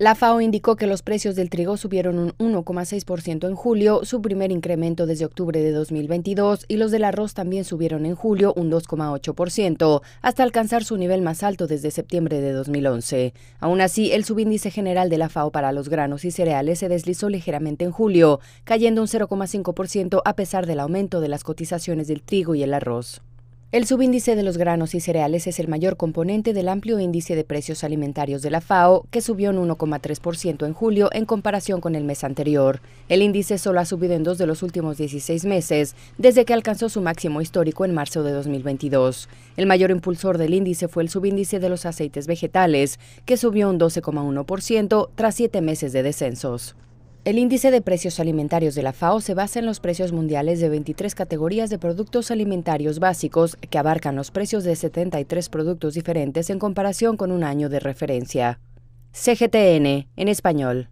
La FAO indicó que los precios del trigo subieron un 1,6% en julio, su primer incremento desde octubre de 2022, y los del arroz también subieron en julio un 2,8%, hasta alcanzar su nivel más alto desde septiembre de 2011. Aún así, el subíndice general de la FAO para los granos y cereales se deslizó ligeramente en julio, cayendo un 0,5% a pesar del aumento de las cotizaciones del trigo y el arroz. El subíndice de los granos y cereales es el mayor componente del amplio índice de precios alimentarios de la FAO, que subió un 1,3% en julio en comparación con el mes anterior. El índice solo ha subido en dos de los últimos 16 meses, desde que alcanzó su máximo histórico en marzo de 2022. El mayor impulsor del índice fue el subíndice de los aceites vegetales, que subió un 12,1% tras siete meses de descensos. El índice de precios alimentarios de la FAO se basa en los precios mundiales de 23 categorías de productos alimentarios básicos que abarcan los precios de 73 productos diferentes en comparación con un año de referencia. CGTN, en español.